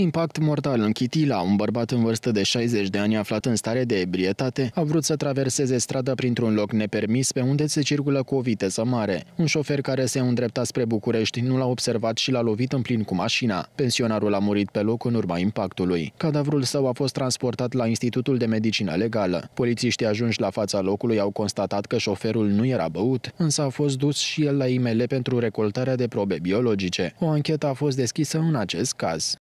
Impact mortal în Chitila, un bărbat în vârstă de 60 de ani aflat în stare de ebrietate, a vrut să traverseze strada printr-un loc nepermis pe unde se circulă cu o viteză mare. Un șofer care se îndrepta spre București nu l-a observat și l-a lovit în plin cu mașina. Pensionarul a murit pe loc în urma impactului. Cadavrul său a fost transportat la Institutul de Medicină Legală. Polițiștii ajunși la fața locului au constatat că șoferul nu era băut, însă a fost dus și el la IML pentru recoltarea de probe biologice. O anchetă a fost deschisă în acest caz.